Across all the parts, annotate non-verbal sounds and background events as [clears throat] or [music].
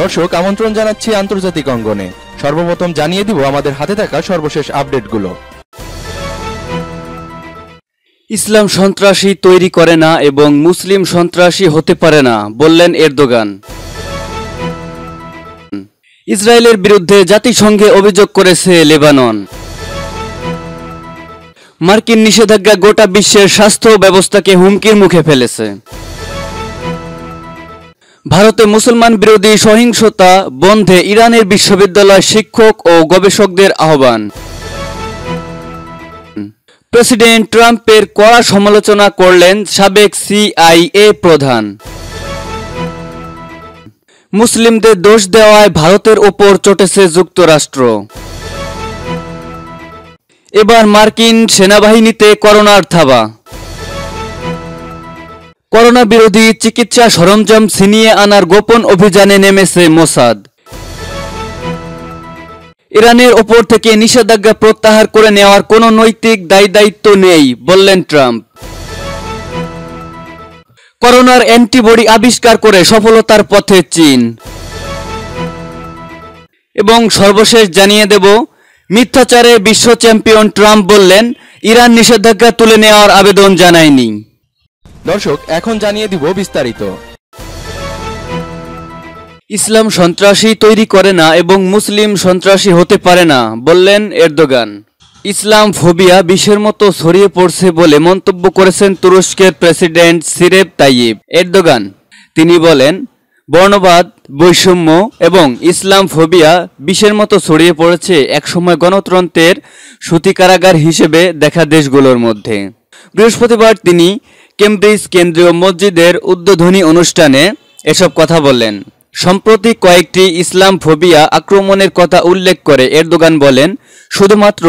দর্শক আমন্ত্রণ জানাচ্ছি আন্তর্জাতিক অঙ্গনে সর্বপ্রথম জানিয়ে দিব আমাদের হাতে থাকা সর্বশেষ আপডেটগুলো ইসলাম সন্ত্রাসী তৈরি করে না এবং মুসলিম সন্ত্রাসী হতে পারে না বললেন এরদোগান ইসরায়েলের বিরুদ্ধে জাতিসংঘে অভিযোগ করেছে লেবানন মার্কিন নিষেধাজ্ঞা গোটা বিশ্বের স্বাস্থ্য ব্যবস্থাকে হুমকির মুখে ফেলেছে ভারতে মুসলমান বিরোধী সহিংসতা বন্ধে ইরানের বিশ্ববিদ্যালয় শিক্ষক ও গবেষকদের আহ্বান প্রেসিডেন্ট ট্রাম্পের কড়া সমালোচনা করলেন সাবেক সিআইএ প্রধান মুসলিমদের দোষ দেওয়ায় ভারতের ওপর চটেছে যুক্তরাষ্ট্র এবার মার্কিন সেনাবাহিনীতে করোনার থাবা করোনা বিরোধী চিকিৎসা সরঞ্জাম ছিনিয়ে আনার গোপন অভিযানে নেমেছে মোসাদ ইরানের ওপর থেকে নিষেধাজ্ঞা প্রত্যাহার করে নেওয়ার কোনো নৈতিক দায় দায়িত্ব নেই বললেন ট্রাম্প করোনার অ্যান্টিবডি আবিষ্কার করে সফলতার পথে চীন এবং সর্বশেষ জানিয়ে দেব মিথ্যাচারে বিশ্ব চ্যাম্পিয়ন ট্রাম্প বললেন ইরান নিষেধাজ্ঞা তুলে নেওয়ার আবেদন জানায়নি দর্শক এখন জানিয়ে দিব বিস্তারিত ইসলাম সন্ত্রাসী তৈরি করে না এবং মুসলিম সন্ত্রাসী হতে পারে না বললেন এরদোগান ইসলাম ফোবিয়া বিশ্বের মতো ছড়িয়ে পড়ছে বলে মন্তব্য করেছেন তুরস্কের প্রেসিডেন্ট সিরেব তাইব এরদোগান তিনি বলেন বর্ণবাদ বৈষম্য এবং ইসলাম ফোবিয়া বিশ্বের মতো ছড়িয়ে পড়েছে একসময় গণতন্ত্রের সুতিকারাগার হিসেবে দেখা দেশগুলোর মধ্যে বৃহস্পতিবার তিনি কেমব্রিজ কেন্দ্রীয় মসজিদের উদ্বোধনী অনুষ্ঠানে এসব কথা বলেন সম্প্রতি কয়েকটি ইসলাম ফোবিয়া আক্রমণের কথা উল্লেখ করে এরদোগান বলেন শুধুমাত্র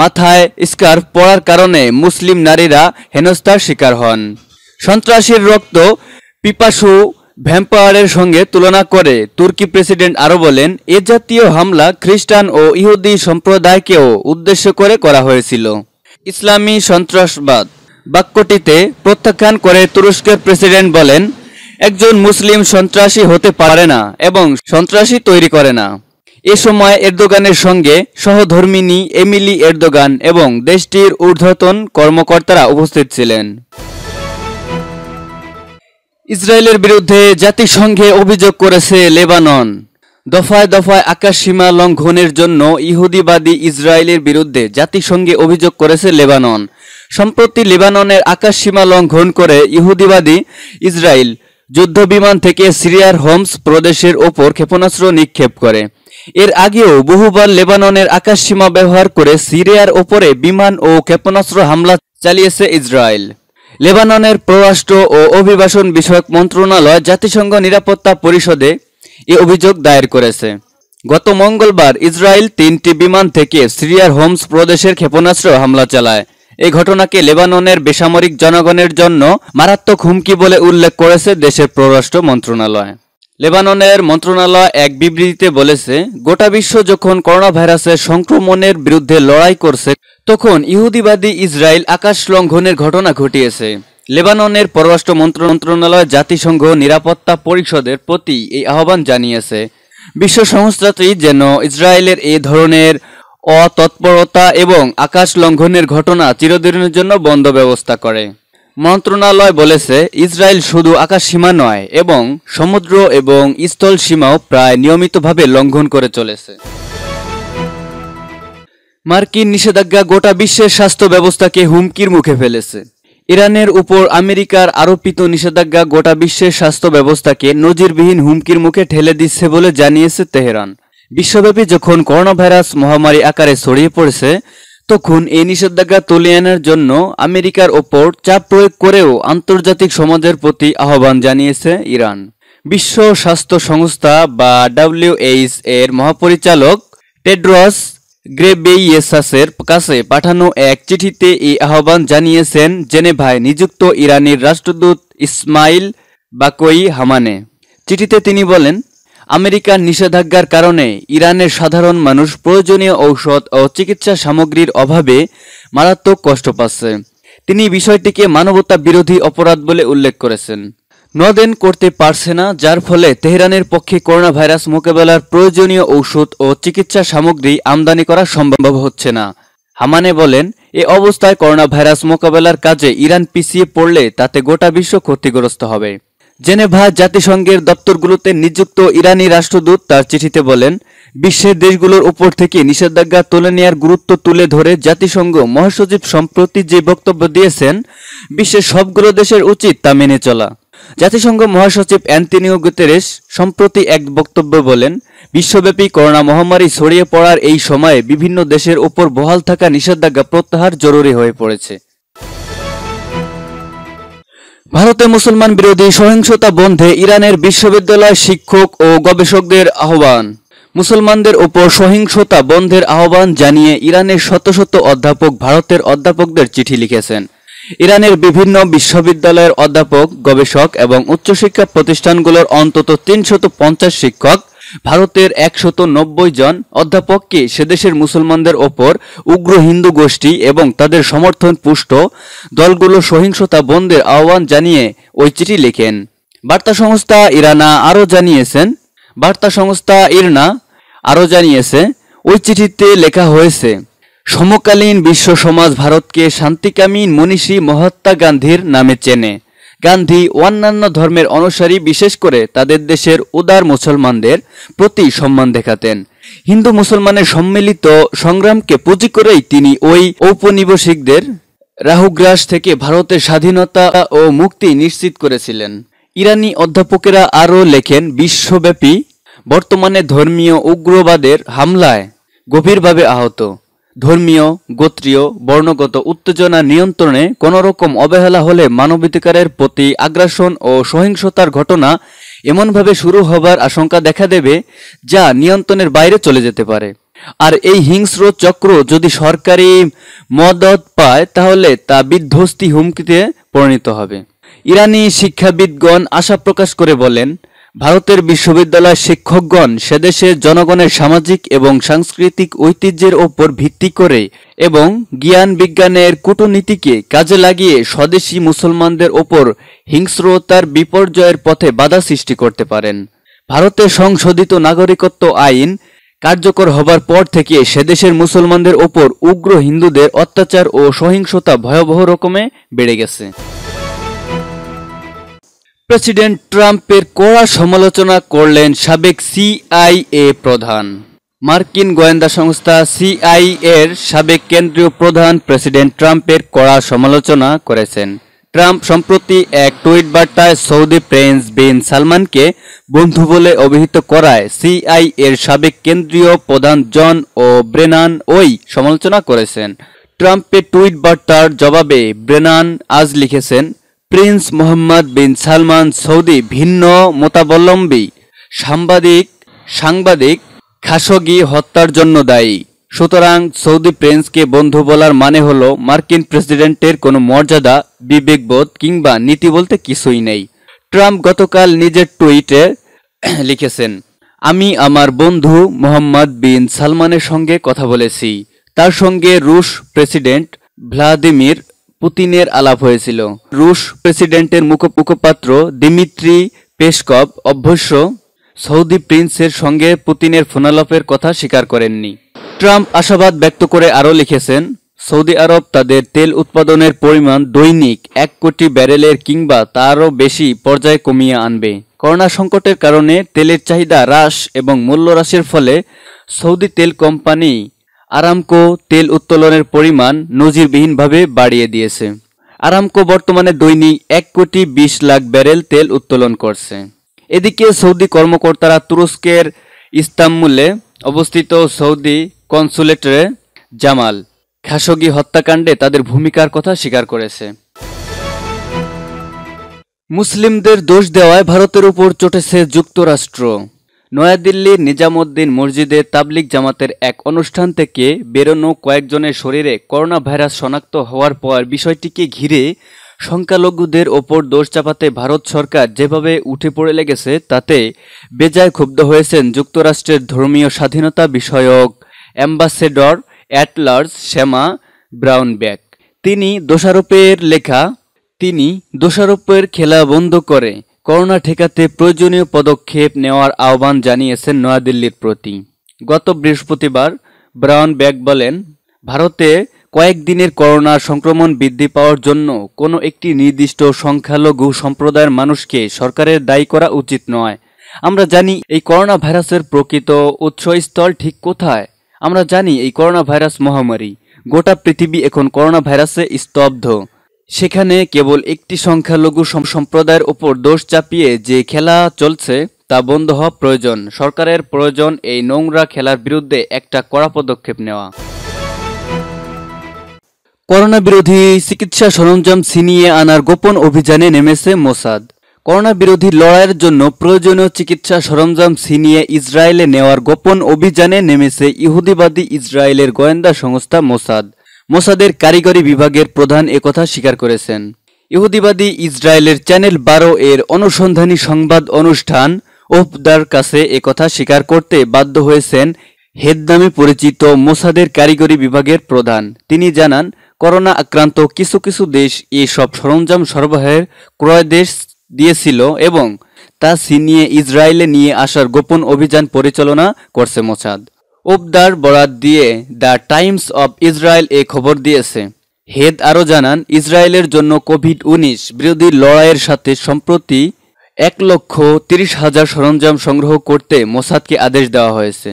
মাথায় স্কার্ফ পড়ার কারণে মুসলিম নারীরা হেনস্থার শিকার হন সন্ত্রাসীর রক্ত পিপাসু ভ্যাম্পায়ারের সঙ্গে তুলনা করে তুর্কি প্রেসিডেন্ট আরও বলেন এ জাতীয় হামলা খ্রিস্টান ও ইহুদি সম্প্রদায়কেও উদ্দেশ্য করে করা হয়েছিল ইসলামী সন্ত্রাসবাদ বাক্যটিতে প্রত্যাখ্যান করে তুরস্কের প্রেসিডেন্ট বলেন একজন মুসলিম সন্ত্রাসী হতে পারে না এবং সন্ত্রাসী তৈরি করে না এ সময় এরদোগানের সঙ্গে সহধর্মিনী এমিলি এরদোগান এবং দেশটির ঊর্ধ্বতন কর্মকর্তারা উপস্থিত ছিলেন ইসরায়েলের বিরুদ্ধে জাতিসংঘে অভিযোগ করেছে লেবানন দফায় দফায় আকাশসীমা লঙ্ঘনের জন্য ইহুদিবাদী ইসরায়েলের বিরুদ্ধে জাতিসংঘে অভিযোগ করেছে লেবানন সম্প্রতি লেবাননের আকাশসীমা লঙ্ঘন করে ইহুদিবাদী ইসরায়েল যুদ্ধবিমান থেকে সিরিয়ার হোমস প্রদেশের ওপর ক্ষেপণাস্ত্র নিক্ষেপ করে এর আগেও বহুবার লেবাননের আকাশসীমা ব্যবহার করে সিরিয়ার ওপরে বিমান ও ক্ষেপণাস্ত্র হামলা চালিয়েছে ইসরায়েল লেবাননের পররাষ্ট্র ও অভিবাসন বিষয়ক মন্ত্রণালয় জাতিসংঘ নিরাপত্তা পরিষদে এ অভিযোগ দায়ের করেছে গত মঙ্গলবার ইসরায়েল তিনটি বিমান থেকে সিরিয়ার হোমস প্রদেশের ক্ষেপণাস্ত্র হামলা চালায় এ ঘটনাকে লেবাননের বেসামরিক জনগণের জন্য মারাত্মক হুমকি বলে উল্লেখ করেছে দেশের পররাষ্ট্র মন্ত্রণালয় লেবাননের মন্ত্রণালয় এক বিবৃতিতে বলেছে গোটা বিশ্ব যখন করোনা ভাইরাসের সংক্রমণের বিরুদ্ধে লড়াই করছে তখন ইহুদিবাদী ইসরায়েল আকাশ লঙ্ঘনের ঘটনা ঘটিয়েছে লেবাননের পররাষ্ট্র মন্ত্রণালয় জাতিসংঘ নিরাপত্তা পরিষদের প্রতি এই আহ্বান জানিয়েছে বিশ্ব সংস্থাটি যেন ইসরায়েলের এই ধরনের অতৎপরতা এবং আকাশ লঙ্ঘনের ঘটনা চিরদিনের জন্য বন্ধ ব্যবস্থা করে মন্ত্রণালয় বলেছে ইসরায়েল শুধু আকাশ সীমা নয় এবং সমুদ্র এবং স্থল সীমাও প্রায় নিয়মিতভাবে লঙ্ঘন করে চলেছে মার্কিন নিষেধাজ্ঞা গোটা বিশ্বের স্বাস্থ্য ব্যবস্থাকে হুমকির মুখে ফেলেছে ইরানের উপর আমেরিকার আরোপিত নিষেধাজ্ঞা গোটা বিশ্বের স্বাস্থ্য ব্যবস্থাকে নজিরবিহীন হুমকির মুখে ঠেলে দিচ্ছে বলে জানিয়েছে তেহরান বিশ্বব্যাপী যখন করোনা ভাইরাস মহামারী আকারে ছড়িয়ে পড়েছে তখন এই নিষেধাজ্ঞা তুলে আনার জন্য আমেরিকার ওপর চাপ প্রয়োগ করেও আন্তর্জাতিক সমাজের প্রতি আহ্বান জানিয়েছে ইরান বিশ্ব স্বাস্থ্য সংস্থা বা ডাব্লিউএইচ এর মহাপরিচালক টেড্রস গ্রেবেইয়েসাসের কাছে পাঠানো এক চিঠিতে এই আহ্বান জানিয়েছেন জেনেভায় নিযুক্ত ইরানের রাষ্ট্রদূত ইসমাইল বাকই হামানে চিঠিতে তিনি বলেন আমেরিকার নিষেধাজ্ঞার কারণে ইরানের সাধারণ মানুষ প্রয়োজনীয় ঔষধ ও চিকিৎসা সামগ্রীর অভাবে মারাত্মক কষ্ট পাচ্ছে তিনি বিষয়টিকে মানবতা বিরোধী অপরাধ বলে উল্লেখ করেছেন নদেন করতে পারছে না যার ফলে তেহরানের পক্ষে করোনা ভাইরাস মোকাবেলার প্রয়োজনীয় ঔষধ ও চিকিৎসা সামগ্রী আমদানি করা সম্ভব হচ্ছে না হামানে বলেন এ অবস্থায় করোনা ভাইরাস মোকাবেলার কাজে ইরান পিছিয়ে পড়লে তাতে গোটা বিশ্ব ক্ষতিগ্রস্ত হবে জেনেভা জাতিসংঘের দপ্তরগুলোতে নিযুক্ত ইরানি রাষ্ট্রদূত তার চিঠিতে বলেন বিশ্বের দেশগুলোর উপর থেকে নিষেধাজ্ঞা তুলে নেওয়ার গুরুত্ব তুলে ধরে জাতিসংঘ মহাসচিব সম্প্রতি যে বক্তব্য দিয়েছেন বিশ্বের সবগুলো দেশের উচিত তা মেনে চলা জাতিসংঘ মহাসচিব অ্যান্টনিও গুতেরেস সম্প্রতি এক বক্তব্য বলেন বিশ্বব্যাপী করোনা মহামারী ছড়িয়ে পড়ার এই সময়ে বিভিন্ন দেশের ওপর বহাল থাকা নিষেধাজ্ঞা প্রত্যাহার জরুরি হয়ে পড়েছে ভারতে মুসলমান বিরোধী সহিংসতা বন্ধে ইরানের বিশ্ববিদ্যালয় শিক্ষক ও গবেষকদের আহ্বান মুসলমানদের ওপর সহিংসতা বন্ধের আহ্বান জানিয়ে ইরানের শত শত অধ্যাপক ভারতের অধ্যাপকদের চিঠি লিখেছেন ইরানের বিভিন্ন বিশ্ববিদ্যালয়ের অধ্যাপক গবেষক এবং উচ্চশিক্ষা প্রতিষ্ঠানগুলোর অন্তত তিনশত পঞ্চাশ শিক্ষক ভারতের একশত নব্বই জন অধ্যাপককে সেদেশের মুসলমানদের ওপর উগ্র হিন্দু গোষ্ঠী এবং তাদের সমর্থন পুষ্ট দলগুলো সহিংসতা বন্ধের আহ্বান জানিয়ে ওই চিঠি লেখেন বার্তা সংস্থা ইরানা আরও জানিয়েছেন বার্তা সংস্থা ইরনা আরও জানিয়েছে ওই চিঠিতে লেখা হয়েছে সমকালীন বিশ্ব সমাজ ভারতকে শান্তিকামী মনীষী মহাত্মা গান্ধীর নামে চেনে গান্ধী অন্যান্য ধর্মের অনুসারী বিশেষ করে তাদের দেশের উদার মুসলমানদের প্রতি সম্মান দেখাতেন হিন্দু মুসলমানের সম্মিলিত সংগ্রামকে পুঁজি করেই তিনি ওই ঔপনিবেশিকদের রাহুগ্রাস থেকে ভারতের স্বাধীনতা ও মুক্তি নিশ্চিত করেছিলেন ইরানি অধ্যাপকেরা আরও লেখেন বিশ্বব্যাপী বর্তমানে ধর্মীয় উগ্রবাদের হামলায় গভীরভাবে আহত ধর্মীয় গোত্রীয় বর্ণগত উত্তেজনা নিয়ন্ত্রণে কোনোরকম অবহেলা হলে মানবাধিকারের প্রতি আগ্রাসন ও সহিংসতার ঘটনা এমনভাবে শুরু হবার আশঙ্কা দেখা দেবে যা নিয়ন্ত্রণের বাইরে চলে যেতে পারে আর এই হিংস্র চক্র যদি সরকারি মদত পায় তাহলে তা বিধ্বস্তি হুমকিতে পরিণত হবে ইরানি শিক্ষাবিদগণ আশা প্রকাশ করে বলেন ভারতের বিশ্ববিদ্যালয় শিক্ষকগণ সেদেশের জনগণের সামাজিক এবং সাংস্কৃতিক ঐতিহ্যের ওপর ভিত্তি করে এবং জ্ঞান বিজ্ঞানের কূটনীতিকে কাজে লাগিয়ে স্বদেশি মুসলমানদের ওপর হিংস্রতার বিপর্যয়ের পথে বাধা সৃষ্টি করতে পারেন ভারতে সংশোধিত নাগরিকত্ব আইন কার্যকর হবার পর থেকে সেদেশের মুসলমানদের ওপর উগ্র হিন্দুদের অত্যাচার ও সহিংসতা ভয়াবহ রকমে বেড়ে গেছে প্রেসিডেন্ট ট্রাম্পের কড়া সমালোচনা করলেন সাবেক সিআইএ প্রধান মার্কিন গোয়েন্দা সংস্থা সিআইএর সাবেক কেন্দ্রীয় প্রধান প্রেসিডেন্ট ট্রাম্পের কড়া সমালোচনা করেছেন ট্রাম্প সম্প্রতি এক টুইট বার্তায় সৌদি প্রিন্স বিন সালমানকে বন্ধু বলে অভিহিত করায় সিআই এর সাবেক কেন্দ্রীয় প্রধান জন ও ব্রেনান ওই সমালোচনা করেছেন ট্রাম্পের টুইট বার্তার জবাবে ব্রেনান আজ লিখেছেন Prince Mohammed bin Salman Saudi ভিন্ন মতাবলম্বী সাংবাদিক সাংবাদিক খাসগি হত্যার জন্য দায়ী সুতরাং সৌদি প্রিন্সকে বন্ধু বলার মানে হলো মার্কিন প্রেসিডেন্টের কোনো মর্যাদা বিবেকবোধ কিংবা নীতি বলতে কিছুই নেই ট্রাম্প গতকাল নিজের টুইটে [clears throat] লিখেছেন আমি আমার বন্ধু মোহাম্মদ বিন সালমানের সঙ্গে কথা বলেছি তার সঙ্গে রুশ প্রেসিডেন্ট ভ্লাদিমির পুতিনের আলাপ হয়েছিল রুশ প্রেসিডেন্টের মুখ মুখপাত্র দিমিত্রি পেশকপ অভ্যস্য সৌদি প্রিন্সের সঙ্গে পুতিনের ফোনালাপের কথা স্বীকার করেননি ট্রাম্প আশাবাদ ব্যক্ত করে আরও লিখেছেন সৌদি আরব তাদের তেল উৎপাদনের পরিমাণ দৈনিক এক কোটি ব্যারেলের কিংবা তারও বেশি পর্যায়ে কমিয়ে আনবে করোনা সংকটের কারণে তেলের চাহিদা হ্রাস এবং মূল্য হ্রাসের ফলে সৌদি তেল কোম্পানি আরামকো তেল উত্তোলনের পরিমাণ নজিরবিহীনভাবে বাড়িয়ে দিয়েছে আরামকো বর্তমানে দৈনিক এক কোটি বিশ লাখ ব্যারেল তেল উত্তোলন করছে এদিকে সৌদি কর্মকর্তারা তুরস্কের ইস্তাম্বুলে অবস্থিত সৌদি কনসুলেটরে জামাল খাসগি হত্যাকাণ্ডে তাদের ভূমিকার কথা স্বীকার করেছে মুসলিমদের দোষ দেওয়ায় ভারতের উপর চটেছে যুক্তরাষ্ট্র নয়াদিল্লির নিজামুদ্দিন মসজিদে তাবলিক জামাতের এক অনুষ্ঠান থেকে বেরোনো কয়েকজনের শরীরে করোনা ভাইরাস শনাক্ত হওয়ার পর বিষয়টিকে ঘিরে সংখ্যালঘুদের ওপর দোষ চাপাতে ভারত সরকার যেভাবে উঠে পড়ে লেগেছে তাতে বেজায় ক্ষুব্ধ হয়েছেন যুক্তরাষ্ট্রের ধর্মীয় স্বাধীনতা বিষয়ক ambassador at large Sam Brownback তিনি দোষারোপের লেখা তিনি দোষারোপের খেলা বন্ধ করে করোনা ঠেকাতে প্রয়োজনীয় পদক্ষেপ নেওয়ার আহ্বান জানিয়েছেন নয়াদিল্লির প্রতি গত বৃহস্পতিবার ব্রাউন ব্যাগ বলেন ভারতে কয়েকদিনের করোনা সংক্রমণ বৃদ্ধি পাওয়ার জন্য কোনো একটি নির্দিষ্ট সংখ্যালঘু সম্প্রদায়ের মানুষকে সরকারের দায়ী করা উচিত নয় আমরা জানি এই করোনা ভাইরাসের প্রকৃত উৎসস্থল ঠিক কোথায় আমরা জানি এই করোনা ভাইরাস মহামারী গোটা পৃথিবী এখন করোনা ভাইরাসে স্তব্ধ সেখানে কেবল একটি সংখ্যালঘু সম্প্রদায়ের ওপর দোষ চাপিয়ে যে খেলা চলছে তা বন্ধ হওয়া প্রয়োজন সরকারের প্রয়োজন এই নোংরা খেলার বিরুদ্ধে একটা কড়া পদক্ষেপ নেওয়া করোনা বিরোধী চিকিৎসা সরঞ্জাম ছিনিয়ে আনার গোপন অভিযানে নেমেছে মোসাদ করোনা বিরোধী লড়াইয়ের জন্য প্রয়োজনীয় চিকিৎসা সরঞ্জাম ছিনিয়ে ইসরায়েলে নেওয়ার গোপন অভিযানে নেমেছে ইহুদিবাদী ইসরায়েলের গোয়েন্দা সংস্থা মোসাদ মোসাদের কারিগরি বিভাগের প্রধান একথা স্বীকার করেছেন ইহুদিবাদী ইসরায়েলের চ্যানেল বারো এর অনুসন্ধানী সংবাদ অনুষ্ঠান ওফদার কাছে একথা স্বীকার করতে বাধ্য হয়েছেন হেদ নামে পরিচিত মোসাদের কারিগরি বিভাগের প্রধান তিনি জানান করোনা আক্রান্ত কিছু কিছু দেশ সব সরঞ্জাম সরবরাহের ক্রয় দেশ দিয়েছিল এবং তা সিনিয়ে ইসরায়েলে নিয়ে আসার গোপন অভিযান পরিচালনা করছে মোসাদ ওবদার বরাদ দিয়ে দ্য টাইমস অব ইসরায়েল এ খবর দিয়েছে হেদ আরও জানান ইসরায়েলের জন্য কোভিড উনিশ বিরোধী লড়াইয়ের সাথে সম্প্রতি এক লক্ষ তিরিশ হাজার সরঞ্জাম সংগ্রহ করতে মোসাদকে আদেশ দেওয়া হয়েছে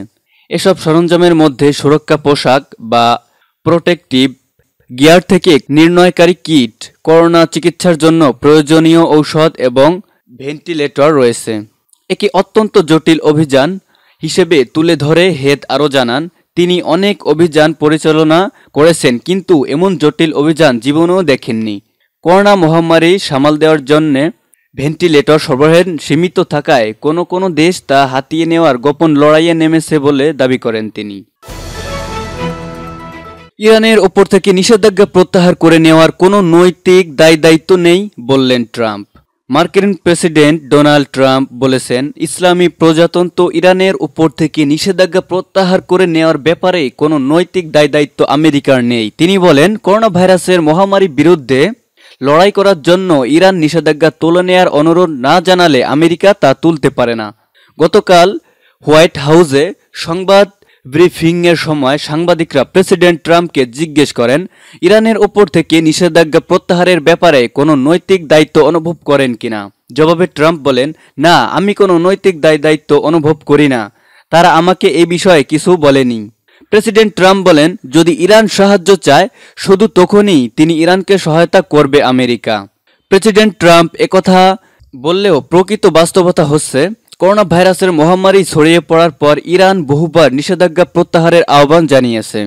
এসব সরঞ্জামের মধ্যে সুরক্ষা পোশাক বা প্রোটেকটিভ গিয়ার থেকে নির্ণয়কারী কিট করোনা চিকিৎসার জন্য প্রয়োজনীয় ঔষধ এবং ভেন্টিলেটর রয়েছে একটি অত্যন্ত জটিল অভিযান হিসেবে তুলে ধরে হেদ আরও জানান তিনি অনেক অভিযান পরিচালনা করেছেন কিন্তু এমন জটিল অভিযান জীবনেও দেখেননি করোনা মহামারী সামাল দেওয়ার জন্যে ভেন্টিলেটর সরবরাহের সীমিত থাকায় কোনো কোনো দেশ তা হাতিয়ে নেওয়ার গোপন লড়াইয়ে নেমেছে বলে দাবি করেন তিনি ইরানের ওপর থেকে নিষেধাজ্ঞা প্রত্যাহার করে নেওয়ার কোনো নৈতিক দায় দায়িত্ব নেই বললেন ট্রাম্প মার্কিন প্রেসিডেন্ট ডোনাল্ড ট্রাম্প বলেছেন ইসলামী প্রজাতন্ত্র ইরানের উপর থেকে নিষেধাজ্ঞা প্রত্যাহার করে নেওয়ার ব্যাপারে কোনো নৈতিক দায় দায়িত্ব আমেরিকার নেই তিনি বলেন করোনা ভাইরাসের মহামারীর বিরুদ্ধে লড়াই করার জন্য ইরান নিষেধাজ্ঞা তুলে নেওয়ার অনুরোধ না জানালে আমেরিকা তা তুলতে পারে না গতকাল হোয়াইট হাউসে সংবাদ ব্রিফিংয়ের সময় সাংবাদিকরা প্রেসিডেন্ট ট্রাম্পকে জিজ্ঞেস করেন ইরানের ওপর থেকে নিষেধাজ্ঞা প্রত্যাহারের ব্যাপারে কোনো নৈতিক দায়িত্ব অনুভব করেন কিনা জবাবে ট্রাম্প বলেন না আমি কোনো নৈতিক দায় দায়িত্ব অনুভব করি না তারা আমাকে এ বিষয়ে কিছু বলেনি প্রেসিডেন্ট ট্রাম্প বলেন যদি ইরান সাহায্য চায় শুধু তখনই তিনি ইরানকে সহায়তা করবে আমেরিকা প্রেসিডেন্ট ট্রাম্প একথা বললেও প্রকৃত বাস্তবতা হচ্ছে করোনা ভাইরাসের মহামারী ছড়িয়ে পড়ার পর ইরান বহুবার নিষেধাজ্ঞা প্রত্যাহারের আহ্বান জানিয়েছে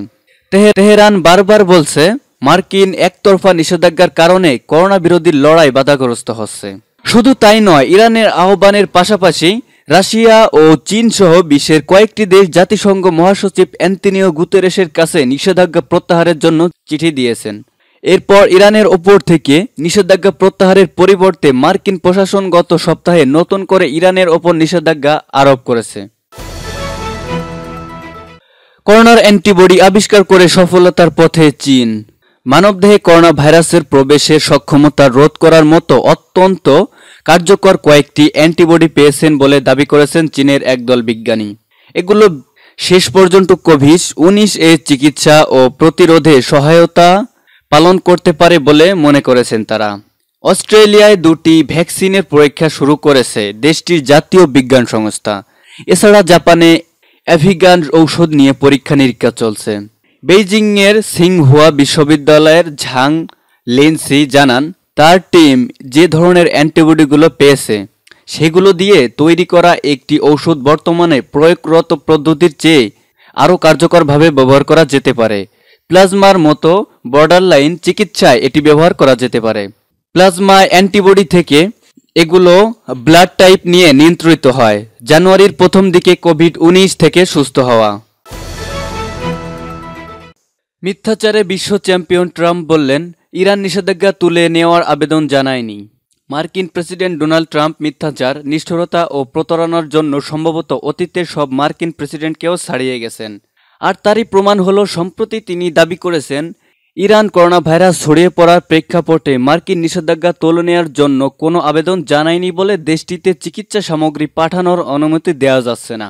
তেহরান বারবার বলছে মার্কিন একতরফা নিষেধাজ্ঞার কারণে করোনা বিরোধী লড়াই বাধাগ্রস্ত হচ্ছে শুধু তাই নয় ইরানের আহ্বানের পাশাপাশি রাশিয়া ও চীন সহ বিশ্বের কয়েকটি দেশ জাতিসংঘ মহাসচিব অ্যান্টনিও গুতেরেসের কাছে নিষেধাজ্ঞা প্রত্যাহারের জন্য চিঠি দিয়েছেন এরপর ইরানের ওপর থেকে নিষেধাজ্ঞা প্রত্যাহারের পরিবর্তে মার্কিন প্রশাসন গত সপ্তাহে নতুন করে ইরানের ওপর নিষেধাজ্ঞা আরোপ করেছে করোনার অ্যান্টিবডি আবিষ্কার করে সফলতার পথে চীন মানবদেহে করোনা ভাইরাসের প্রবেশের সক্ষমতা রোধ করার মতো অত্যন্ত কার্যকর কয়েকটি অ্যান্টিবডি পেয়েছেন বলে দাবি করেছেন চীনের একদল বিজ্ঞানী এগুলো শেষ পর্যন্ত কোভিড উনিশ এর চিকিৎসা ও প্রতিরোধে সহায়তা পালন করতে পারে বলে মনে করেছেন তারা অস্ট্রেলিয়ায় দুটি ভ্যাকসিনের পরীক্ষা শুরু করেছে দেশটির জাতীয় বিজ্ঞান সংস্থা এছাড়া জাপানে অ্যাভিগান ঔষধ নিয়ে পরীক্ষা নিরীক্ষা চলছে বেইজিংয়ের সিংহুয়া বিশ্ববিদ্যালয়ের ঝাং লেন্সি জানান তার টিম যে ধরনের অ্যান্টিবডিগুলো পেয়েছে সেগুলো দিয়ে তৈরি করা একটি ঔষধ বর্তমানে প্রয়োগরত পদ্ধতির চেয়ে আরও কার্যকরভাবে ব্যবহার করা যেতে পারে প্লাজমার মতো বর্ডারলাইন চিকিৎসায় এটি ব্যবহার করা যেতে পারে প্লাজমা অ্যান্টিবডি থেকে এগুলো ব্লাড টাইপ নিয়ে নিয়ন্ত্রিত হয় জানুয়ারির প্রথম দিকে কোভিড উনিশ থেকে সুস্থ হওয়া মিথ্যাচারে বিশ্ব চ্যাম্পিয়ন ট্রাম্প বললেন ইরান নিষেধাজ্ঞা তুলে নেওয়ার আবেদন জানায়নি মার্কিন প্রেসিডেন্ট ডোনাল্ড ট্রাম্প মিথ্যাচার নিষ্ঠুরতা ও প্রতারণার জন্য সম্ভবত অতীতের সব মার্কিন প্রেসিডেন্টকেও ছাড়িয়ে গেছেন আর তারই প্রমাণ হলো সম্প্রতি তিনি দাবি করেছেন ইরান করোনা ভাইরাস ছড়িয়ে পড়ার প্রেক্ষাপটে মার্কিন নিষেধাজ্ঞা তুলে নেওয়ার জন্য কোনো আবেদন জানায়নি বলে দেশটিতে চিকিৎসা সামগ্রী পাঠানোর অনুমতি দেওয়া যাচ্ছে না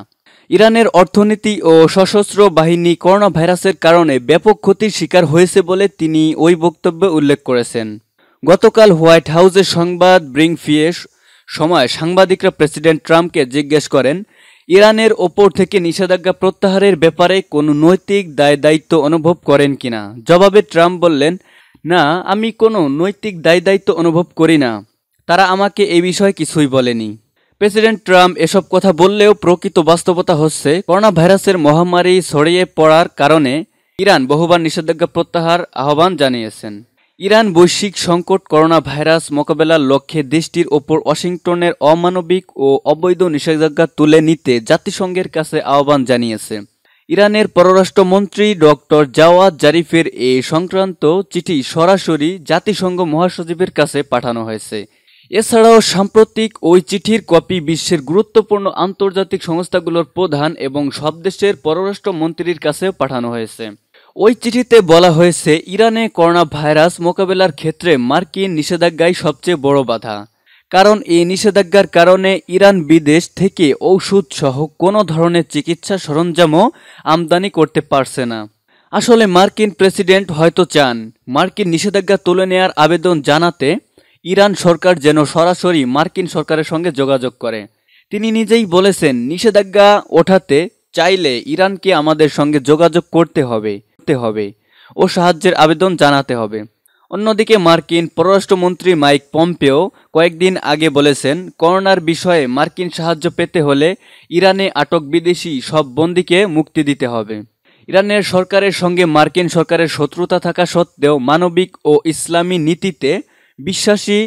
ইরানের অর্থনীতি ও সশস্ত্র বাহিনী করোনা ভাইরাসের কারণে ব্যাপক ক্ষতির শিকার হয়েছে বলে তিনি ওই বক্তব্যে উল্লেখ করেছেন গতকাল হোয়াইট হাউসের সংবাদ ব্রিং ব্রিংফিয়ে সময় সাংবাদিকরা প্রেসিডেন্ট ট্রাম্পকে জিজ্ঞেস করেন ইরানের ওপর থেকে নিষেধাজ্ঞা প্রত্যাহারের ব্যাপারে কোনো নৈতিক দায় দায়িত্ব অনুভব করেন কিনা জবাবে ট্রাম্প বললেন না আমি কোনো নৈতিক দায় দায়িত্ব অনুভব করি না তারা আমাকে এ বিষয়ে কিছুই বলেনি প্রেসিডেন্ট ট্রাম্প এসব কথা বললেও প্রকৃত বাস্তবতা হচ্ছে করোনা ভাইরাসের মহামারী ছড়িয়ে পড়ার কারণে ইরান বহুবার নিষেধাজ্ঞা প্রত্যাহার আহ্বান জানিয়েছেন ইরান বৈশ্বিক সংকট করোনা ভাইরাস মোকাবেলার লক্ষ্যে দেশটির ওপর ওয়াশিংটনের অমানবিক ও অবৈধ নিষেধাজ্ঞা তুলে নিতে জাতিসংঘের কাছে আহ্বান জানিয়েছে ইরানের পররাষ্ট্রমন্ত্রী ডক্টর জাওয়াদ জারিফের এ সংক্রান্ত চিঠি সরাসরি জাতিসংঘ মহাসচিবের কাছে পাঠানো হয়েছে এছাড়াও সাম্প্রতিক ওই চিঠির কপি বিশ্বের গুরুত্বপূর্ণ আন্তর্জাতিক সংস্থাগুলোর প্রধান এবং সব দেশের পররাষ্ট্রমন্ত্রীর কাছেও পাঠানো হয়েছে ওই চিঠিতে বলা হয়েছে ইরানে করোনা ভাইরাস মোকাবেলার ক্ষেত্রে মার্কিন নিষেধাজ্ঞাই সবচেয়ে বড় বাধা কারণ এই নিষেধাজ্ঞার কারণে ইরান বিদেশ থেকে ঔষধ সহ কোনো ধরনের চিকিৎসা সরঞ্জামও আমদানি করতে পারছে না আসলে মার্কিন প্রেসিডেন্ট হয়তো চান মার্কিন নিষেধাজ্ঞা তুলে নেয়ার আবেদন জানাতে ইরান সরকার যেন সরাসরি মার্কিন সরকারের সঙ্গে যোগাযোগ করে তিনি নিজেই বলেছেন নিষেধাজ্ঞা ওঠাতে চাইলে ইরানকে আমাদের সঙ্গে যোগাযোগ করতে হবে করতে হবে ও সাহায্যের আবেদন জানাতে হবে অন্যদিকে মার্কিন পররাষ্ট্রমন্ত্রী মাইক পম্পেও কয়েকদিন আগে বলেছেন করোনার বিষয়ে মার্কিন সাহায্য পেতে হলে ইরানে আটক বিদেশি সব বন্দীকে মুক্তি দিতে হবে ইরানের সরকারের সঙ্গে মার্কিন সরকারের শত্রুতা থাকা সত্ত্বেও মানবিক ও ইসলামী নীতিতে বিশ্বাসী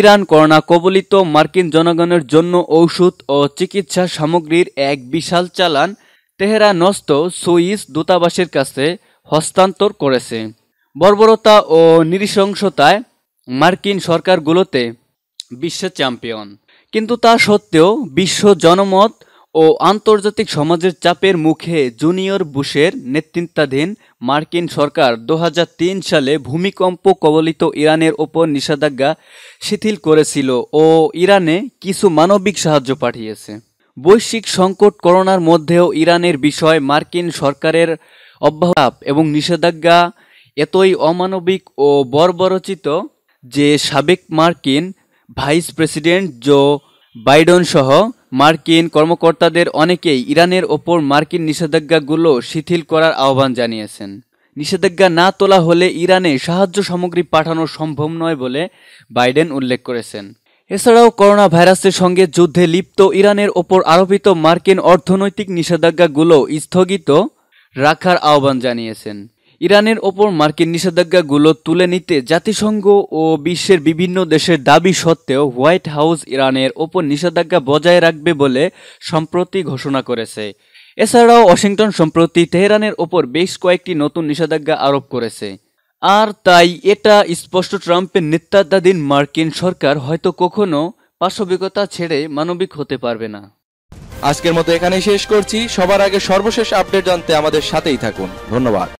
ইরান করোনা কবলিত মার্কিন জনগণের জন্য ঔষধ ও চিকিৎসা সামগ্রীর এক বিশাল চালান তেহরা নস্ত সুইস দূতাবাসের কাছে হস্তান্তর করেছে বর্বরতা ও নৃশংসতায় মার্কিন সরকারগুলোতে বিশ্ব চ্যাম্পিয়ন কিন্তু তা সত্ত্বেও বিশ্ব জনমত ও আন্তর্জাতিক সমাজের চাপের মুখে জুনিয়র বুশের নেতৃত্বাধীন মার্কিন সরকার দু সালে ভূমিকম্প কবলিত ইরানের ওপর নিষেধাজ্ঞা শিথিল করেছিল ও ইরানে কিছু মানবিক সাহায্য পাঠিয়েছে বৈশ্বিক সংকট করোনার মধ্যেও ইরানের বিষয় মার্কিন সরকারের অব্যাহত এবং নিষেধাজ্ঞা এতই অমানবিক ও বর্বরচিত যে সাবেক মার্কিন ভাইস প্রেসিডেন্ট জো বাইডন সহ মার্কিন কর্মকর্তাদের অনেকেই ইরানের ওপর মার্কিন নিষেধাজ্ঞাগুলো শিথিল করার আহ্বান জানিয়েছেন নিষেধাজ্ঞা না তোলা হলে ইরানে সাহায্য সামগ্রী পাঠানো সম্ভব নয় বলে বাইডেন উল্লেখ করেছেন এছাড়াও করোনা ভাইরাসের সঙ্গে যুদ্ধে লিপ্ত ইরানের ওপর আরোপিত মার্কিন অর্থনৈতিক নিষেধাজ্ঞাগুলো স্থগিত রাখার আহ্বান জানিয়েছেন ইরানের ওপর মার্কিন নিষেধাজ্ঞাগুলো তুলে নিতে জাতিসংঘ ও বিশ্বের বিভিন্ন দেশের দাবি সত্ত্বেও হোয়াইট হাউস ইরানের ওপর নিষেধাজ্ঞা বজায় রাখবে বলে সম্প্রতি ঘোষণা করেছে এছাড়াও ওয়াশিংটন সম্প্রতি তেহরানের ওপর বেশ কয়েকটি নতুন নিষেধাজ্ঞা আরোপ করেছে আর তাই এটা স্পষ্ট ট্রাম্পের নেতৃত্বাধীন মার্কিন সরকার হয়তো কখনো পাশবিকতা ছেড়ে মানবিক হতে পারবে না আজকের মতো এখানেই শেষ করছি সবার আগে সর্বশেষ আপডেট জানতে আমাদের সাথেই থাকুন ধন্যবাদ